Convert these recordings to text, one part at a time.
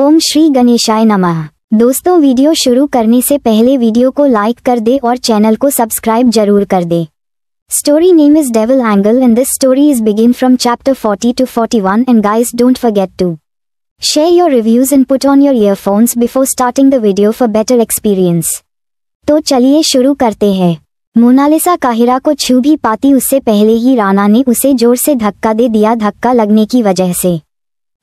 ओम श्री गणेशाय नमः दोस्तों वीडियो शुरू करने से पहले वीडियो को लाइक कर दे और चैनल को सब्सक्राइब जरूर कर दे story name is devil angel and this story is begin from chapter forty to forty one and guys don't forget to share your reviews and put on your earphones before starting the video for better experience तो चलिए शुरू करते हैं Mona Lisa Cairo को छू भी पाती उससे पहले ही राणा ने उसे जोर से धक्का दे दिया धक्का लगने की वजह से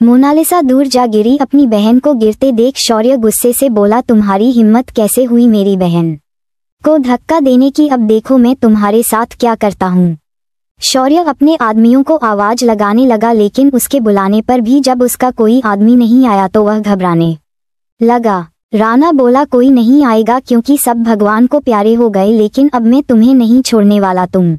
मोनालिसा दूर जा गिरी अपनी बहन को गिरते देख शौर्य गुस्से से बोला तुम्हारी हिम्मत कैसे हुई मेरी बहन को धक्का देने की अब देखो मैं तुम्हारे साथ क्या करता हूँ शौर्य अपने आदमियों को आवाज लगाने लगा लेकिन उसके बुलाने पर भी जब उसका कोई आदमी नहीं आया तो वह घबराने लगा राणा बोला कोई नहीं आएगा क्योंकि सब भगवान को प्यारे हो गए लेकिन अब मैं तुम्हें नहीं छोड़ने वाला तुम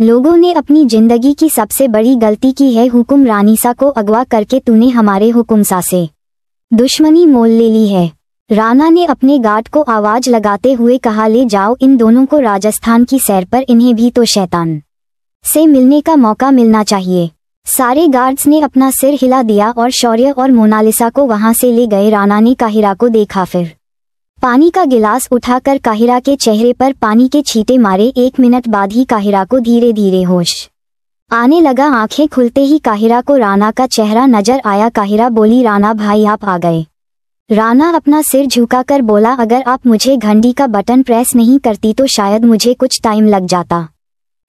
लोगों ने अपनी जिंदगी की सबसे बड़ी गलती की है हुकुम रानीसा को अगवा करके तूने हमारे हुकुमसा से दुश्मनी मोल ले ली है राणा ने अपने गार्ड को आवाज लगाते हुए कहा ले जाओ इन दोनों को राजस्थान की सैर पर इन्हें भी तो शैतान से मिलने का मौका मिलना चाहिए सारे गार्ड्स ने अपना सिर हिला दिया और शौर्य और मोनालिसा को वहां से ले गए राणा ने काहिरा को देखा फिर पानी का गिलास उठाकर काहिरा के चेहरे पर पानी के छींटे मारे एक मिनट बाद ही काहिरा को धीरे धीरे होश आने लगा आंखें खुलते ही काहिरा को राना का चेहरा नजर आया काहिरा बोली राना भाई आप आ गए राना अपना सिर झुकाकर बोला अगर आप मुझे घंटी का बटन प्रेस नहीं करती तो शायद मुझे कुछ टाइम लग जाता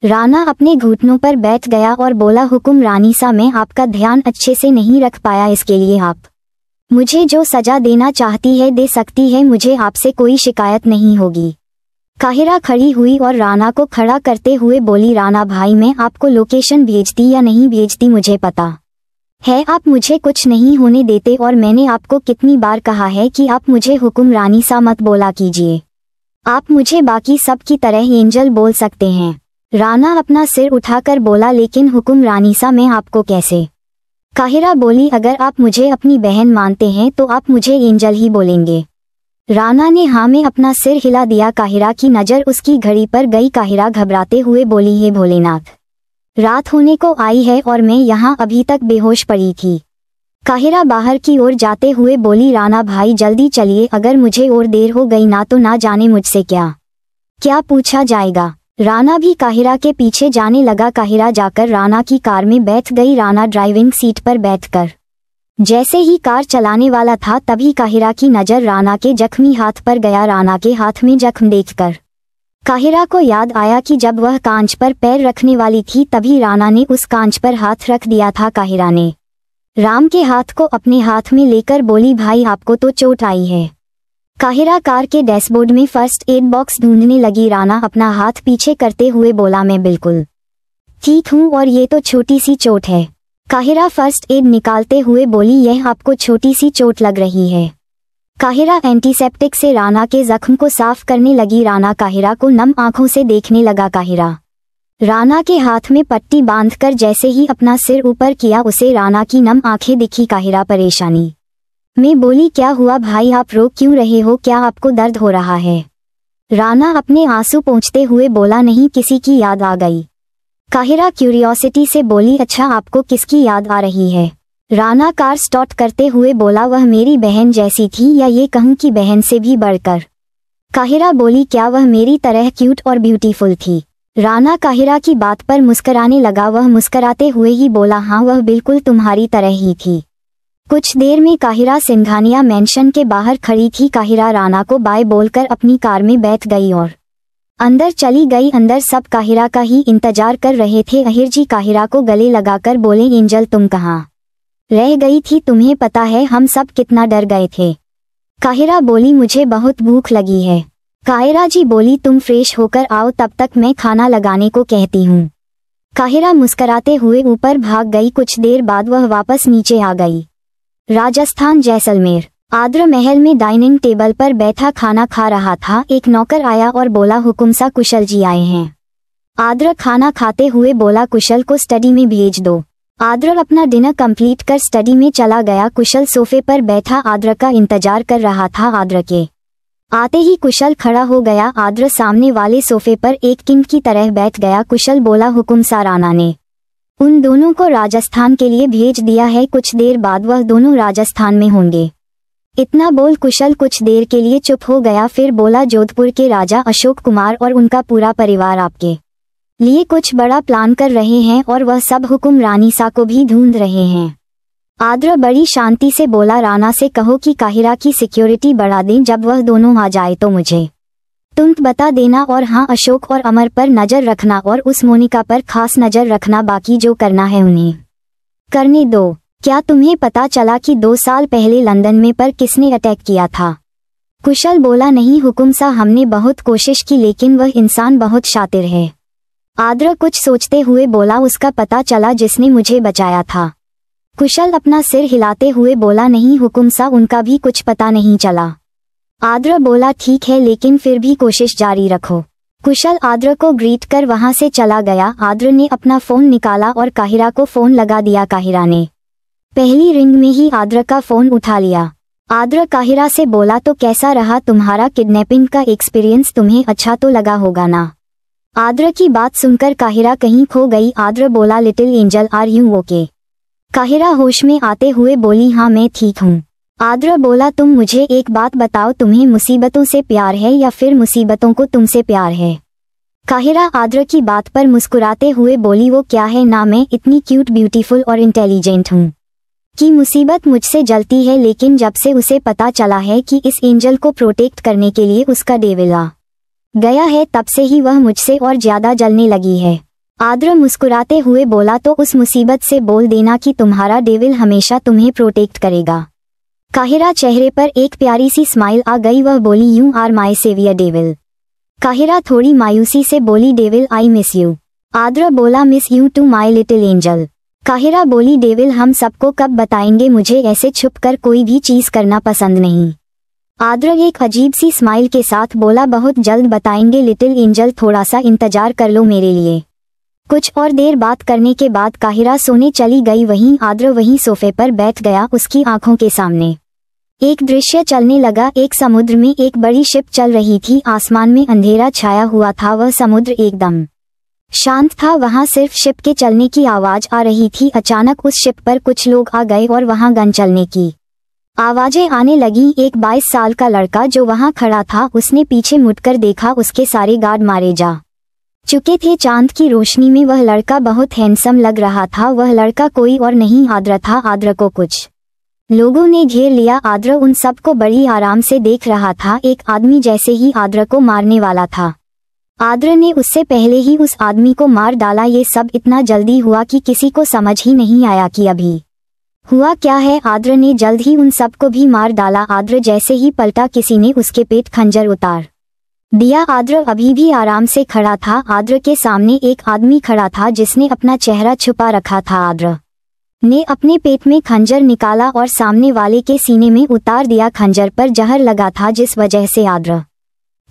राना अपने घुटनों पर बैठ गया और बोला हुकुम रानी सा मैं आपका ध्यान अच्छे से नहीं रख पाया इसके लिए आप मुझे जो सजा देना चाहती है दे सकती है मुझे आपसे कोई शिकायत नहीं होगी काहिरा खड़ी हुई और राना को खड़ा करते हुए बोली राना भाई मैं आपको लोकेशन भेजती या नहीं भेजती मुझे पता है आप मुझे कुछ नहीं होने देते और मैंने आपको कितनी बार कहा है कि आप मुझे रानी सा मत बोला कीजिए आप मुझे बाकी सब की तरह एंजल बोल सकते हैं राना अपना सिर उठाकर बोला लेकिन रानी सा मैं आपको कैसे काहिरा बोली अगर आप मुझे अपनी बहन मानते हैं तो आप मुझे एंजल ही बोलेंगे राना ने हाँ में अपना सिर हिला दिया काहिरा की नज़र उसकी घड़ी पर गई काहिरा घबराते हुए बोली है भोलेनाथ रात होने को आई है और मैं यहाँ अभी तक बेहोश पड़ी थी काहिरा बाहर की ओर जाते हुए बोली राना भाई जल्दी चलिए अगर मुझे और देर हो गई ना तो ना जाने मुझसे क्या क्या पूछा जाएगा राना भी काहिरा के पीछे जाने लगा काहिरा जाकर राना की कार में बैठ गई राना ड्राइविंग सीट पर बैठकर जैसे ही कार चलाने वाला था तभी काहिरा की नज़र राना के जख्मी हाथ पर गया राना के हाथ में जख्म देखकर काहिरा को याद आया कि जब वह कांच पर पैर रखने वाली थी तभी राना ने उस कांच पर हाथ रख दिया था काहिरा ने राम के हाथ को अपने हाथ में लेकर बोली भाई आपको तो चोट आई है काहिरा कार के डैशबोर्ड में फर्स्ट एड बॉक्स ढूंढने लगी राना अपना हाथ पीछे करते हुए बोला मैं बिल्कुल ठीक हूँ और ये तो छोटी सी चोट है काहिरा फर्स्ट एड निकालते हुए बोली यह आपको छोटी सी चोट लग रही है काहिरा एंटीसेप्टिक से राना के जख्म को साफ करने लगी राना काहिरा को नम आंखों से देखने लगा काहिरा राना के हाथ में पट्टी बांधकर जैसे ही अपना सिर ऊपर किया उसे राना की नम आंखें दिखी काहिरा परेशानी मैं बोली क्या हुआ भाई आप रो क्यों रहे हो क्या आपको दर्द हो रहा है राना अपने आंसू पहुँचते हुए बोला नहीं किसी की याद आ गई काहिरा क्यूरियोसिटी से बोली अच्छा आपको किसकी याद आ रही है राना कार स्टॉट करते हुए बोला वह मेरी बहन जैसी थी या ये कहूँ की बहन से भी बढ़कर काहिरा बोली क्या वह मेरी तरह क्यूट और ब्यूटीफुल थी राना काहिरा की बात पर मुस्कराने लगा वह मुस्कराते हुए ही बोला हाँ वह बिल्कुल तुम्हारी तरह ही थी कुछ देर में काहिरा सिंघानिया मेंशन के बाहर खड़ी थी काहिरा राणा को बाय बोलकर अपनी कार में बैठ गई और अंदर चली गई अंदर सब काहिरा का ही इंतजार कर रहे थे अहिर जी काहिरा को गले लगाकर बोले एंजल तुम कहाँ रह गई थी तुम्हें पता है हम सब कितना डर गए थे काहिरा बोली मुझे बहुत भूख लगी है काहिरा जी बोली तुम फ्रेश होकर आओ तब तक मैं खाना लगाने को कहती हूँ काहिरा मुस्कराते हुए ऊपर भाग गई कुछ देर बाद वह वापस नीचे आ गई राजस्थान जैसलमेर आद्र महल में डाइनिंग टेबल पर बैठा खाना खा रहा था एक नौकर आया और बोला हुकुम सा कुशल जी आए हैं आद्र खाना खाते हुए बोला कुशल को स्टडी में भेज दो आद्र अपना डिनर कंप्लीट कर स्टडी में चला गया कुशल सोफे पर बैठा आद्र का इंतजार कर रहा था आद्र के आते ही कुशल खड़ा हो गया आद्र सामने वाले सोफे पर एक किंग की तरह बैठ गया कुशल बोला हुकुम सा राना ने उन दोनों को राजस्थान के लिए भेज दिया है कुछ देर बाद वह दोनों राजस्थान में होंगे इतना बोल कुशल कुछ देर के लिए चुप हो गया फिर बोला जोधपुर के राजा अशोक कुमार और उनका पूरा परिवार आपके लिए कुछ बड़ा प्लान कर रहे हैं और वह सब हुकुम रानी सा को भी ढूंढ रहे हैं आद्र बड़ी शांति से बोला राना से कहो कि काहिरा की सिक्योरिटी बढ़ा दें जब वह दोनों आ जाए तो मुझे तुम बता देना और हाँ अशोक और अमर पर नज़र रखना और उस मोनिका पर खास नज़र रखना बाकी जो करना है उन्हें करने दो क्या तुम्हें पता चला कि दो साल पहले लंदन में पर किसने अटैक किया था कुशल बोला नहीं हुकुम सा हमने बहुत कोशिश की लेकिन वह इंसान बहुत शातिर है आद्र कुछ सोचते हुए बोला उसका पता चला जिसने मुझे बचाया था कुशल अपना सिर हिलाते हुए बोला नहीं हुकुम सा उनका भी कुछ पता नहीं चला आद्र बोला ठीक है लेकिन फिर भी कोशिश जारी रखो कुशल आद्र को ग्रीट कर वहां से चला गया आद्र ने अपना फोन निकाला और काहिरा को फोन लगा दिया काहिरा ने पहली रिंग में ही आद्र का फोन उठा लिया आद्र काहिरा से बोला तो कैसा रहा तुम्हारा किडनैपिंग का एक्सपीरियंस तुम्हें अच्छा तो लगा होगा ना आद्र की बात सुनकर काहिरा कहीं खो गई आद्र बोला little angel are you okay Kahira होश में आते हुए बोली हाँ मैं ठीक हूँ आद्र बोला तुम मुझे एक बात बताओ तुम्हें मुसीबतों से प्यार है या फिर मुसीबतों को तुमसे प्यार है काहिरा आद्र की बात पर मुस्कुराते हुए बोली वो क्या है ना मैं इतनी क्यूट ब्यूटीफुल और इंटेलिजेंट हूँ कि मुसीबत मुझसे जलती है लेकिन जब से उसे पता चला है कि इस एंजल को प्रोटेक्ट करने के लिए उसका डेविला गया है तब से ही वह मुझसे और ज्यादा जलने लगी है आद्र मुस्कुराते हुए बोला तो उस मुसीबत से बोल देना कि तुम्हारा डेविल हमेशा तुम्हें प्रोटेक्ट करेगा काहिरा चेहरे पर एक प्यारी सी स्माइल आ गई वह बोली you are my saviour devil Kahira थोड़ी मायूसी से बोली devil I miss you Aadr बोला miss you too my little angel Kahira बोली डेविल हम सबको कब बताएंगे मुझे ऐसे छुप कर कोई भी चीज़ करना पसंद नहीं आद्र एक अजीब सी स्माइल के साथ बोला बहुत जल्द बताएंगे लिटिल एंजल थोड़ा सा इंतजार कर लो मेरे लिए कुछ और देर बात करने के बाद काहिरा सोने चली गई वहीं आद्र वहीं सोफे पर बैठ गया उसकी आंखों के सामने एक दृश्य चलने लगा एक समुद्र में एक बड़ी शिप चल रही थी आसमान में अंधेरा छाया हुआ था वह समुद्र एकदम शांत था वहां सिर्फ शिप के चलने की आवाज आ रही थी अचानक उस शिप पर कुछ लोग आ गए और वहां गन चलने की आवाजें आने लगी एक बाईस साल का लड़का जो वहां खड़ा था उसने पीछे मुड़कर देखा उसके सारे गार्ड मारे जा चुके थे चांद की रोशनी में वह लड़का बहुत हैंडसम लग रहा था वह लड़का कोई और नहीं आद्र था आद्र को कुछ लोगों ने घेर लिया आद्र उन सबको बड़ी आराम से देख रहा था एक आदमी जैसे ही आद्र को मारने वाला था आद्र ने उससे पहले ही उस आदमी को मार डाला ये सब इतना जल्दी हुआ कि किसी को समझ ही नहीं आया कि अभी हुआ क्या है आद्र ने जल्द ही उन सबको भी मार डाला आद्र जैसे ही पलटा किसी ने उसके पेट खंजर उतार दिया आद्र अभी भी आराम से खड़ा था आद्र के सामने एक आदमी खड़ा था जिसने अपना चेहरा छुपा रखा था आद्र ने अपने पेट में खंजर निकाला और सामने वाले के सीने में उतार दिया खंजर पर जहर लगा था जिस वजह से आद्र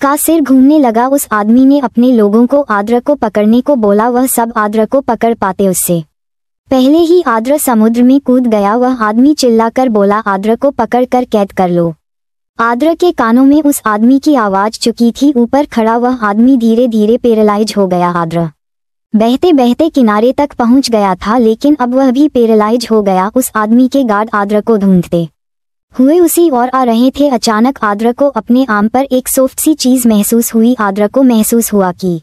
का सिर घूमने लगा उस आदमी ने अपने लोगों को आद्र को पकड़ने को बोला वह सब आद्र को पकड़ पाते उससे पहले ही आद्र समुद्र में कूद गया वह आदमी चिल्लाकर बोला आद्र को पकड़ कर कैद कर लो आद्र के कानों में उस आदमी की आवाज चुकी थी ऊपर खड़ा वह आदमी धीरे धीरे पेरालाइज हो गया आद्र बहते बहते किनारे तक पहुंच गया था लेकिन अब वह भी पेरालाइज हो गया उस आदमी के गार्ड आद्र को ढूंढते हुए उसी और आ रहे थे अचानक आद्र को अपने आम पर एक सॉफ्ट सी चीज महसूस हुई आद्र को महसूस हुआ कि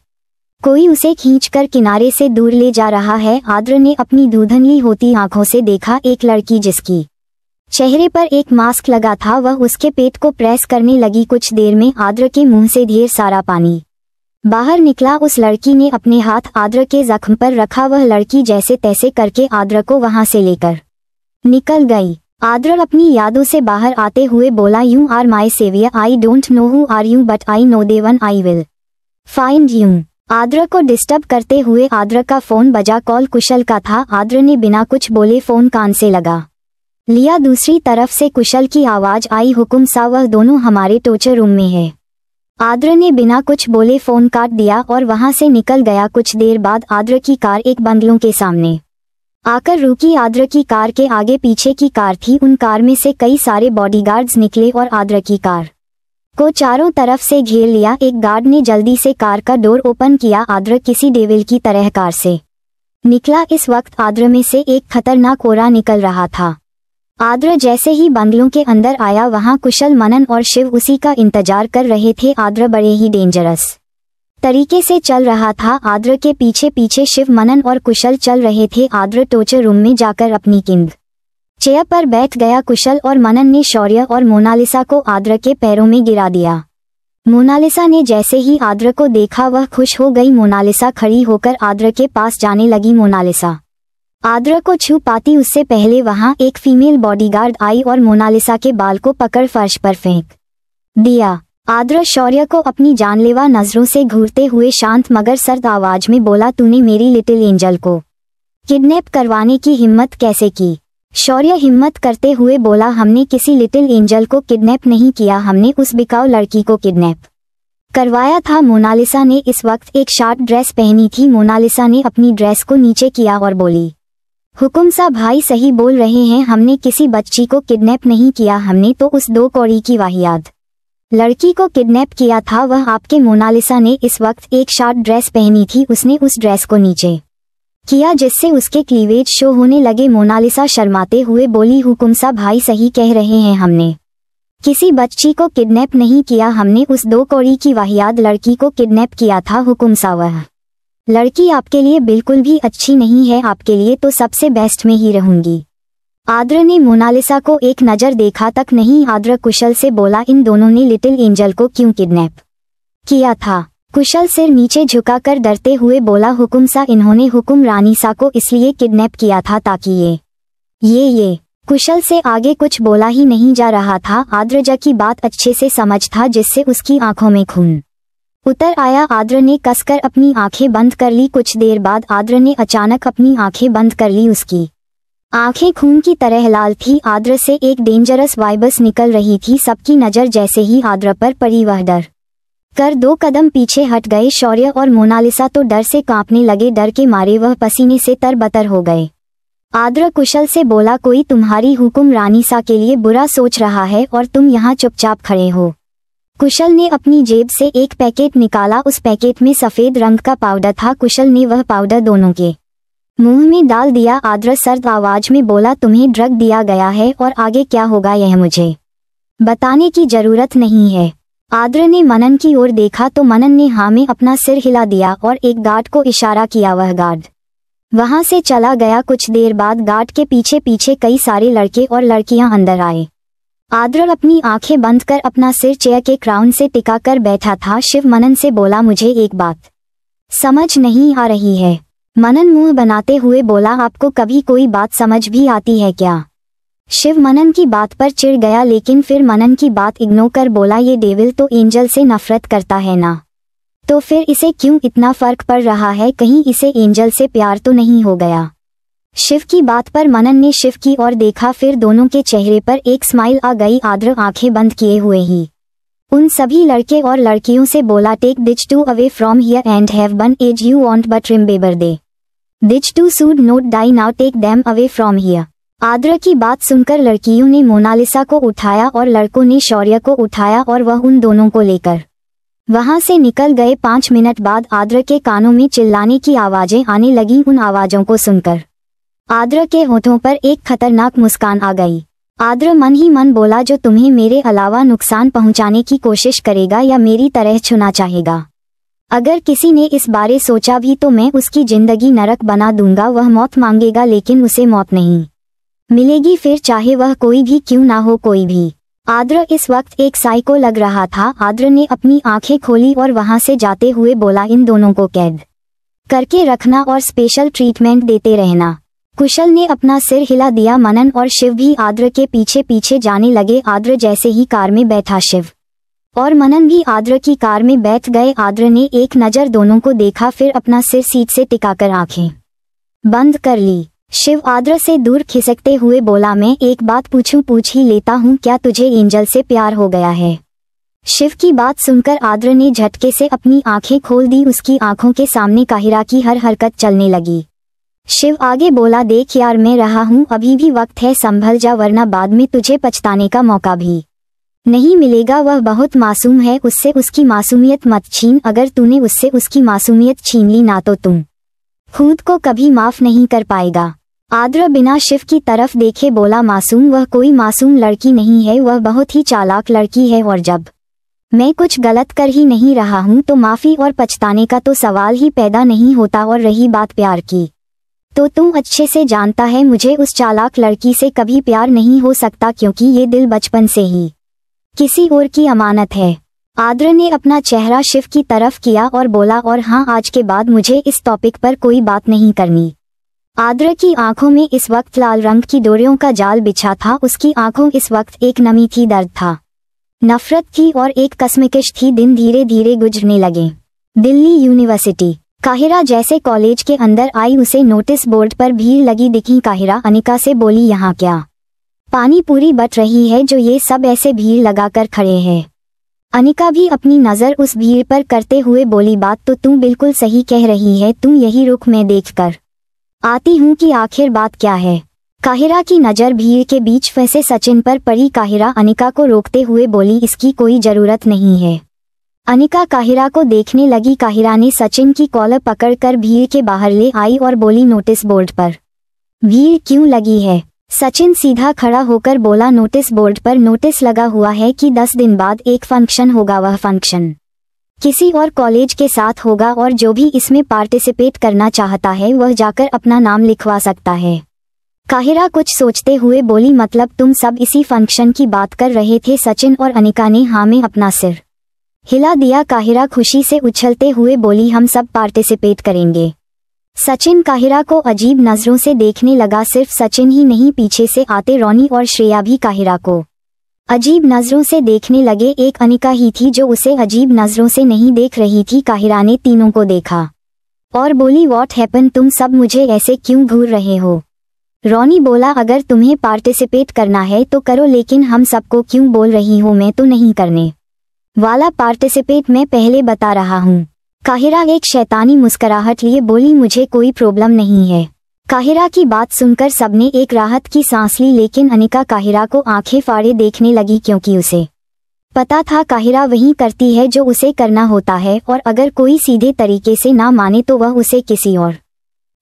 कोई उसे खींचकर किनारे से दूर ले जा रहा है आद्र ने अपनी दूधनली होती आंखों से देखा एक लड़की जिसकी चेहरे पर एक मास्क लगा था वह उसके पेट को प्रेस करने लगी कुछ देर में आद्र के मुंह से ढेर सारा पानी बाहर निकला उस लड़की ने अपने हाथ आद्र के जख्म पर रखा वह लड़की जैसे तैसे करके आद्र को वहां से लेकर निकल गई आद्र अपनी यादों से बाहर आते हुए बोला you are my saviour I don't know who are you but I know the one I will find you Aadr को डिस्टर्ब करते हुए आद्र का फोन बजा कॉल कुशल का था आद्र ने बिना कुछ बोले फोन कान से लगा लिया दूसरी तरफ से कुशल की आवाज आई हुकुम सा वह दोनों हमारे टोचर रूम में है आद्र ने बिना कुछ बोले फोन काट दिया और वहां से निकल गया कुछ देर बाद आद्र की कार एक बंगलों के सामने आकर रुकी आद्र की कार के आगे पीछे की कार थी उन कार में से कई सारे बॉडीगार्ड्स निकले और आद्र की कार को चारों तरफ से घेर लिया एक गार्ड ने जल्दी से कार का डोर ओपन किया आद्र किसी डेविल की तरह कार से निकला इस वक्त आद्र में से एक खतरनाक कोरा निकल रहा था आद्र जैसे ही बंगलों के अंदर आया वहां कुशल मनन और शिव उसी का इंतजार कर रहे थे आद्र बड़े ही डेंजरस तरीके से चल रहा था आद्र के पीछे पीछे शिव मनन और कुशल चल रहे थे आद्र टोचे रूम में जाकर अपनी किंग चेयर पर बैठ गया कुशल और मनन ने शौर्य और मोनालिसा को आद्र के पैरों में गिरा दिया मोनालिसा ने जैसे ही आद्र को देखा वह खुश हो गई मोनालिसा खड़ी होकर आद्र के पास जाने लगी मोनालिसा आद्रा को छू पाती उससे पहले वहां एक फीमेल बॉडीगार्ड आई और मोनालिसा के बाल को पकड़ फर्श पर फेंक दिया आद्रा शौर्य को अपनी जानलेवा नजरों से घूरते हुए शांत मगर सर्द आवाज में बोला तूने मेरी लिटिल एंजल को किडनैप करवाने की हिम्मत कैसे की शौर्य हिम्मत करते हुए बोला हमने किसी लिटिल एंजल को किडनैप नहीं किया हमने उस बिकाऊ लड़की को किडनैप करवाया था मोनालिसा ने इस वक्त एक शार्ट ड्रेस पहनी थी मोनालिसा ने अपनी ड्रेस को नीचे किया और बोली हुकुम सा भाई सही बोल रहे हैं हमने किसी बच्ची को किडनैप नहीं किया हमने तो उस दो कौड़ी की वाहियात लड़की को किडनैप किया था वह आपके मोनालिसा ने इस वक्त एक शार्ट ड्रेस पहनी थी उसने उस ड्रेस को नीचे किया जिससे उसके क्लीवेज शो होने लगे मोनालिसा शर्माते हुए बोली हुकुम सा भाई सही कह रहे हैं हमने किसी बच्ची को किडनैप नहीं किया हमने उस दो कौड़ी की वाहियात लड़की को किडनैप किया था हुकुम सा वह लड़की आपके लिए बिल्कुल भी अच्छी नहीं है आपके लिए तो सबसे बेस्ट में ही रहूंगी आद्र ने मोनालिसा को एक नज़र देखा तक नहीं आद्र कुशल से बोला इन दोनों ने लिटिल एंजल को क्यों किडनैप किया था कुशल सिर नीचे झुकाकर डरते हुए बोला हुकुम सा इन्होंने हुकुम रानी सा को इसलिए किडनैप किया था ताकि ये ये ये कुशल से आगे कुछ बोला ही नहीं जा रहा था आद्रजा की बात अच्छे से समझ था जिससे उसकी आंखों में खून उतर आया आद्र ने कसकर अपनी आंखें बंद कर ली कुछ देर बाद आद्र ने अचानक अपनी आंखें बंद कर ली उसकी आंखें खून की तरह लाल थी आद्र से एक डेंजरस वाइबस निकल रही थी सबकी नज़र जैसे ही आद्र पर पड़ी वह डर कर दो कदम पीछे हट गए शौर्य और मोनालिसा तो डर से कांपने लगे डर के मारे वह पसीने से तरबतर हो गए आद्र कुशल से बोला कोई तुम्हारी हुकुम रानी सा के लिए बुरा सोच रहा है और तुम यहाँ चुपचाप खड़े हो कुशल ने अपनी जेब से एक पैकेट निकाला उस पैकेट में सफ़ेद रंग का पाउडर था कुशल ने वह पाउडर दोनों के मुंह में डाल दिया आद्र सर्द आवाज में बोला तुम्हें ड्रग दिया गया है और आगे क्या होगा यह मुझे बताने की जरूरत नहीं है आद्र ने मनन की ओर देखा तो मनन ने हाँ में अपना सिर हिला दिया और एक गार्ड को इशारा किया वह गार्ड वहां से चला गया कुछ देर बाद गार्ड के पीछे पीछे कई सारे लड़के और लड़कियां अंदर आए आद्रर अपनी आंखें बंद कर अपना सिर चेयर के क्राउन से टिका कर बैठा था शिव मनन से बोला मुझे एक बात समझ नहीं आ रही है मनन मुंह बनाते हुए बोला आपको कभी कोई बात समझ भी आती है क्या शिव मनन की बात पर चिढ़ गया लेकिन फिर मनन की बात इग्नो कर बोला ये डेविल तो एंजल से नफरत करता है ना तो फिर इसे क्यों इतना फर्क पड़ रहा है कहीं इसे एंजल से प्यार तो नहीं हो गया शिव की बात पर मनन ने शिव की ओर देखा फिर दोनों के चेहरे पर एक स्माइल आ गई आद्र आंखें बंद किए हुए ही उन सभी लड़के और लड़कियों से बोला take these two away from here and have fun as you want but remember the these two should not die now take them away from here Aadr की बात सुनकर लड़कियों ने मोनालिसा को उठाया और लड़कों ने शौर्य को उठाया और वह उन दोनों को लेकर वहां से निकल गए पांच मिनट बाद आद्र के कानों में चिल्लाने की आवाजें आने लगी उन आवाजों को सुनकर आद्र के होठों पर एक खतरनाक मुस्कान आ गई आद्र मन ही मन बोला जो तुम्हें मेरे अलावा नुकसान पहुंचाने की कोशिश करेगा या मेरी तरह छुना चाहेगा अगर किसी ने इस बारे सोचा भी तो मैं उसकी जिंदगी नरक बना दूंगा वह मौत मांगेगा लेकिन उसे मौत नहीं मिलेगी फिर चाहे वह कोई भी क्यों ना हो कोई भी आद्र इस वक्त एक साइको लग रहा था आद्र ने अपनी आंखें खोली और वहां से जाते हुए बोला इन दोनों को कैद करके रखना और स्पेशल ट्रीटमेंट देते रहना कुशल ने अपना सिर हिला दिया मनन और शिव भी आद्र के पीछे पीछे जाने लगे आद्र जैसे ही कार में बैठा शिव और मनन भी आद्र की कार में बैठ गए आद्र ने एक नज़र दोनों को देखा फिर अपना सिर सीट से टिकाकर आंखें बंद कर ली शिव आद्र से दूर खिसकते हुए बोला मैं एक बात पूछूं पूछ ही लेता हूं क्या तुझे एंजल से प्यार हो गया है शिव की बात सुनकर आद्र ने झटके से अपनी आंखें खोल दी उसकी आंखों के सामने काहिरा की हर हरकत चलने लगी शिव आगे बोला देख यार मैं रहा हूँ अभी भी वक्त है संभल जा वरना बाद में तुझे पछताने का मौका भी नहीं मिलेगा वह बहुत मासूम है उससे उसकी मासूमियत मत छीन अगर तूने उससे उसकी मासूमियत छीन ली ना तो तुम खुद को कभी माफ नहीं कर पाएगा आद्र बिना शिव की तरफ देखे बोला मासूम वह कोई मासूम लड़की नहीं है वह बहुत ही चालाक लड़की है और जब मैं कुछ गलत कर ही नहीं रहा हूँ तो माफ़ी और पछताने का तो सवाल ही पैदा नहीं होता और रही बात प्यार की तो तू अच्छे से जानता है मुझे उस चालाक लड़की से कभी प्यार नहीं हो सकता क्योंकि ये दिल बचपन से ही किसी और की अमानत है आद्र ने अपना चेहरा शिव की तरफ किया और बोला और हाँ आज के बाद मुझे इस टॉपिक पर कोई बात नहीं करनी आद्र की आंखों में इस वक्त लाल रंग की डोरियों का जाल बिछा था उसकी आंखों इस वक्त एक नमी थी दर्द था नफरत थी और एक कसमकश थी दिन धीरे धीरे गुजरने लगे दिल्ली यूनिवर्सिटी काहिरा जैसे कॉलेज के अंदर आई उसे नोटिस बोर्ड पर भीड़ लगी दिखी काहिरा अनिका से बोली यहाँ क्या पानी पूरी बट रही है जो ये सब ऐसे भीड़ लगाकर खड़े हैं अनिका भी अपनी नज़र उस भीड़ पर करते हुए बोली बात तो तू बिल्कुल सही कह रही है तू यही रुख में देख कर आती हूँ कि आखिर बात क्या है काहिरा की नज़र भीड़ के बीच फंसे सचिन पर पड़ी काहिरा अनिका को रोकते हुए बोली इसकी कोई ज़रूरत नहीं है अनिका काहिरा को देखने लगी काहिरा ने सचिन की कॉलर पकड़कर भीड़ के बाहर ले आई और बोली नोटिस बोर्ड पर भीड़ क्यों लगी है सचिन सीधा खड़ा होकर बोला नोटिस बोर्ड पर नोटिस लगा हुआ है कि दस दिन बाद एक फंक्शन होगा वह फंक्शन किसी और कॉलेज के साथ होगा और जो भी इसमें पार्टिसिपेट करना चाहता है वह जाकर अपना नाम लिखवा सकता है काहिरा कुछ सोचते हुए बोली मतलब तुम सब इसी फंक्शन की बात कर रहे थे सचिन और अनिका ने हामे अपना सिर हिला दिया काहिरा खुशी से उछलते हुए बोली हम सब पार्टिसिपेट करेंगे सचिन काहिरा को अजीब नज़रों से देखने लगा सिर्फ सचिन ही नहीं पीछे से आते रोनी और श्रेया भी काहिरा को अजीब नज़रों से देखने लगे एक अनिका ही थी जो उसे अजीब नज़रों से नहीं देख रही थी काहिरा ने तीनों को देखा और बोली वॉट हैपन तुम सब मुझे ऐसे क्यों घूर रहे हो रोनी बोला अगर तुम्हें पार्टिसिपेट करना है तो करो लेकिन हम सबको क्यों बोल रही हो मैं तो नहीं करने वाला पार्टिसिपेट मैं पहले बता रहा हूँ काहिरा एक शैतानी मुस्कराहट लिए बोली मुझे कोई प्रॉब्लम नहीं है काहिरा की बात सुनकर सबने एक राहत की सांस ली लेकिन अनिका काहिरा को आंखें फाड़े देखने लगी क्योंकि उसे पता था काहिरा वही करती है जो उसे करना होता है और अगर कोई सीधे तरीके से ना माने तो वह उसे किसी और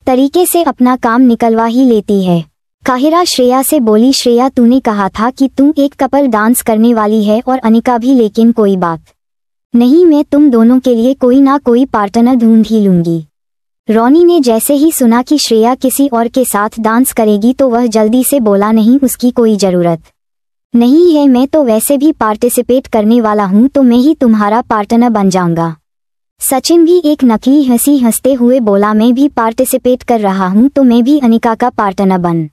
तरीके से अपना काम निकलवा ही लेती है काहिरा श्रेया से बोली श्रेया तूने कहा था कि तुम एक कपल डांस करने वाली है और अनिका भी लेकिन कोई बात नहीं मैं तुम दोनों के लिए कोई ना कोई पार्टनर ढूंढ ही लूंगी रोनी ने जैसे ही सुना कि श्रेया किसी और के साथ डांस करेगी तो वह जल्दी से बोला नहीं उसकी कोई ज़रूरत नहीं है मैं तो वैसे भी पार्टिसिपेट करने वाला हूँ तो मैं ही तुम्हारा पार्टनर बन जाऊंगा सचिन भी एक नकली हंसी हंसते हुए बोला मैं भी पार्टिसिपेट कर रहा हूँ तो मैं भी अनिका का पार्टनर बन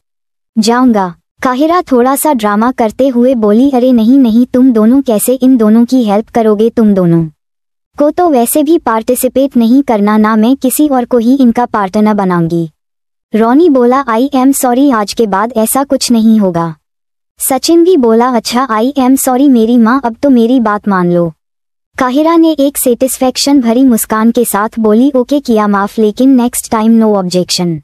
जाऊंगा काहिरा थोड़ा सा ड्रामा करते हुए बोली अरे नहीं नहीं तुम दोनों कैसे इन दोनों की हेल्प करोगे तुम दोनों को तो वैसे भी पार्टिसिपेट नहीं करना ना मैं किसी और को ही इनका पार्टनर बनाऊंगी रोनी बोला आई एम सॉरी आज के बाद ऐसा कुछ नहीं होगा सचिन भी बोला अच्छा आई एम सॉरी मेरी माँ अब तो मेरी बात मान लो काहिरा ने एक सेटिस्फेक्शन भरी मुस्कान के साथ बोली ओके किया माफ लेकिन नेक्स्ट टाइम नो ऑब्जेक्शन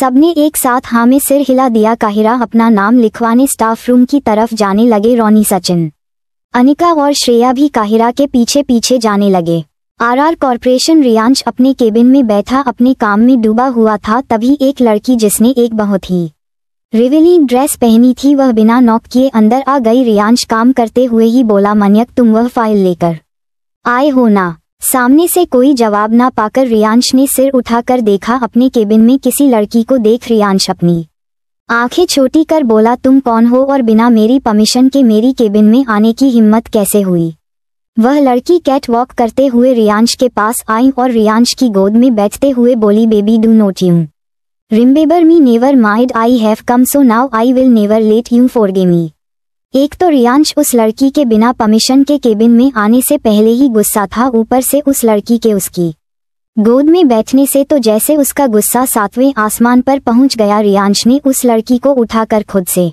सबने एक साथ हाँ में सिर हिला दिया काहिरा अपना नाम लिखवाने स्टाफ रूम की तरफ जाने लगे रोनी सचिन अनिका और श्रेया भी काहिरा के पीछे पीछे जाने लगे आरआर कॉरपोरेशन रियांश अपने केबिन में बैठा अपने काम में डूबा हुआ था तभी एक लड़की जिसने एक बहुत ही रिविली ड्रेस पहनी थी वह बिना नॉक किए अंदर आ गई रियांश काम करते हुए ही बोला मनियक तुम वह फाइल लेकर आए हो ना सामने से कोई जवाब ना पाकर रियांश ने सिर उठाकर देखा अपने केबिन में किसी लड़की को देख रियांश अपनी आंखें छोटी कर बोला तुम कौन हो और बिना मेरी परमिशन के मेरी केबिन में आने की हिम्मत कैसे हुई वह लड़की कैट वॉक करते हुए रियांश के पास आई और रियांश की गोद में बैठते हुए बोली baby do not you remember me never mind I have come so now I will never let you forget me एक तो रियांश उस लड़की के बिना परमिशन के केबिन में आने से पहले ही गुस्सा था ऊपर से उस लड़की के उसकी गोद में बैठने से तो जैसे उसका गुस्सा सातवें आसमान पर पहुंच गया रियांश ने उस लड़की को उठाकर खुद से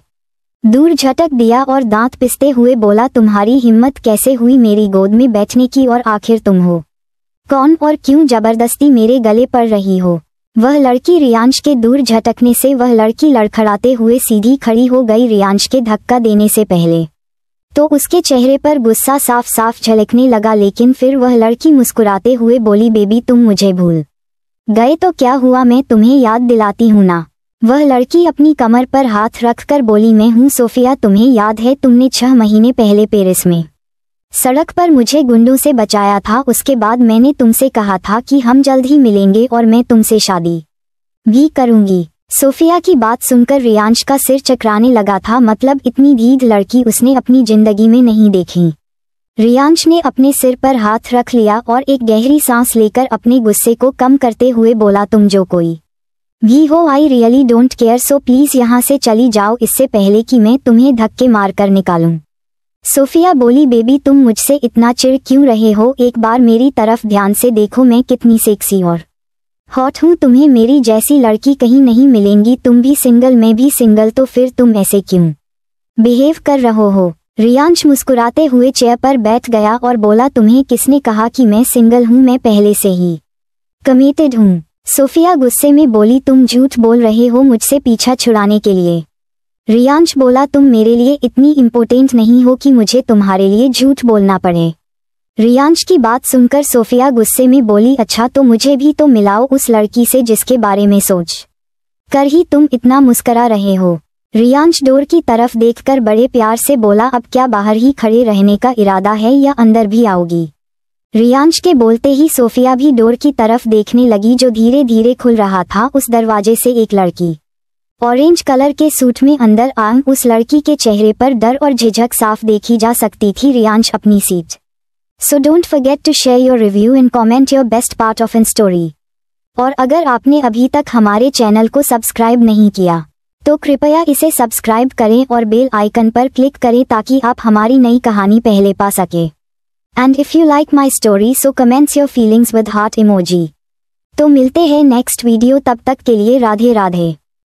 दूर झटक दिया और दांत पिसते हुए बोला तुम्हारी हिम्मत कैसे हुई मेरी गोद में बैठने की और आखिर तुम हो कौन और क्यों जबरदस्ती मेरे गले पड़ रही हो वह लड़की रियांश के दूर झटकने से वह लड़की लड़खड़ाते हुए सीधी खड़ी हो गई रियांश के धक्का देने से पहले तो उसके चेहरे पर गुस्सा साफ साफ झलकने लगा लेकिन फिर वह लड़की मुस्कुराते हुए बोली बेबी तुम मुझे भूल गए तो क्या हुआ मैं तुम्हें याद दिलाती हूँ ना वह लड़की अपनी कमर पर हाथ रखकर बोली मैं हूँ सोफिया तुम्हें याद है तुमने छह महीने पहले पेरिस में सड़क पर मुझे गुंडों से बचाया था उसके बाद मैंने तुमसे कहा था कि हम जल्द ही मिलेंगे और मैं तुमसे शादी भी करूंगी सोफिया की बात सुनकर रियांश का सिर चकराने लगा था मतलब इतनी धीध लड़की उसने अपनी जिंदगी में नहीं देखी रियांश ने अपने सिर पर हाथ रख लिया और एक गहरी सांस लेकर अपने गुस्से को कम करते हुए बोला तुम जो कोई भी हो I really don't care so please यहाँ से चली जाओ इससे पहले कि मैं तुम्हें धक्के मार कर निकालूं सोफिया बोली बेबी तुम मुझसे इतना चिड़ क्यों रहे हो एक बार मेरी तरफ ध्यान से देखो मैं कितनी सेक्सी और हॉट हूँ तुम्हें मेरी जैसी लड़की कहीं नहीं मिलेंगी तुम भी सिंगल मैं भी सिंगल तो फिर तुम ऐसे क्यों बिहेव कर रहे हो रियांश मुस्कुराते हुए चेयर पर बैठ गया और बोला तुम्हें किसने कहा कि मैं सिंगल हूँ मैं पहले से ही कमेटेड हूँ सोफिया गुस्से में बोली तुम झूठ बोल रहे हो मुझसे पीछा छुड़ाने के लिए रियांश बोला तुम मेरे लिए इतनी इम्पोर्टेंट नहीं हो कि मुझे तुम्हारे लिए झूठ बोलना पड़े रियांश की बात सुनकर सोफिया गुस्से में बोली अच्छा तो मुझे भी तो मिलाओ उस लड़की से जिसके बारे में सोच कर ही तुम इतना मुस्करा रहे हो रियांश डोर की तरफ देखकर बड़े प्यार से बोला अब क्या बाहर ही खड़े रहने का इरादा है या अंदर भी आओगी रियांश के बोलते ही सोफिया भी डोर की तरफ देखने लगी जो धीरे धीरे खुल रहा था उस दरवाजे से एक लड़की ऑरेंज कलर के सूट में अंदर आंग उस लड़की के चेहरे पर डर और झिझक साफ देखी जा सकती थी रियांश अपनी seat so don't forget to share your review and comment your best part of an story और अगर आपने अभी तक हमारे चैनल को सब्सक्राइब नहीं किया तो कृपया इसे सब्सक्राइब करें और बेल आइकन पर क्लिक करें ताकि आप हमारी नई कहानी पहले पा सके and if you like my story so comments your feelings with heart emoji तो मिलते हैं नेक्स्ट वीडियो तब तक के लिए राधे राधे